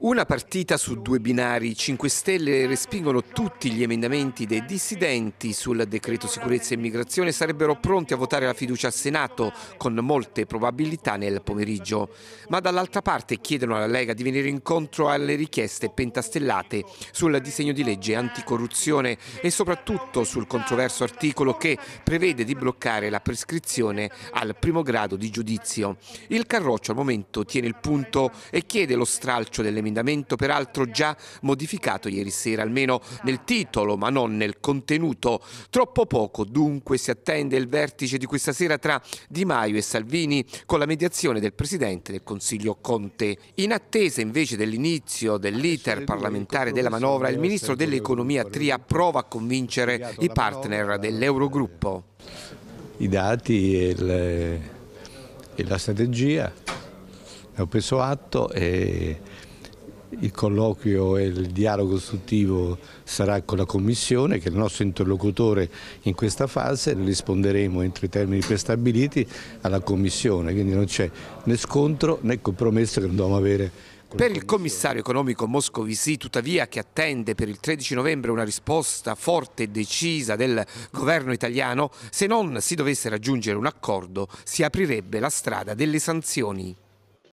Una partita su due binari. 5 Stelle respingono tutti gli emendamenti dei dissidenti sul decreto sicurezza e immigrazione. Sarebbero pronti a votare la fiducia al Senato con molte probabilità nel pomeriggio. Ma dall'altra parte chiedono alla Lega di venire incontro alle richieste pentastellate sul disegno di legge anticorruzione e soprattutto sul controverso articolo che prevede di bloccare la prescrizione al primo grado di giudizio. Il Carroccio al momento tiene il punto e chiede lo stralcio dell'emendamento emendamento peraltro già modificato ieri sera, almeno nel titolo ma non nel contenuto. Troppo poco dunque si attende il vertice di questa sera tra Di Maio e Salvini con la mediazione del Presidente del Consiglio Conte. In attesa invece dell'inizio dell'iter parlamentare della manovra, il Ministro dell'Economia Tria prova a convincere i partner dell'Eurogruppo. I dati e, le, e la strategia, ne ho preso atto e il colloquio e il dialogo costruttivo sarà con la Commissione che è il nostro interlocutore in questa fase risponderemo entro i termini prestabiliti alla Commissione, quindi non c'è né scontro né compromesso che dobbiamo avere. Per il commissario economico Moscovici, tuttavia, che attende per il 13 novembre una risposta forte e decisa del governo italiano, se non si dovesse raggiungere un accordo si aprirebbe la strada delle sanzioni.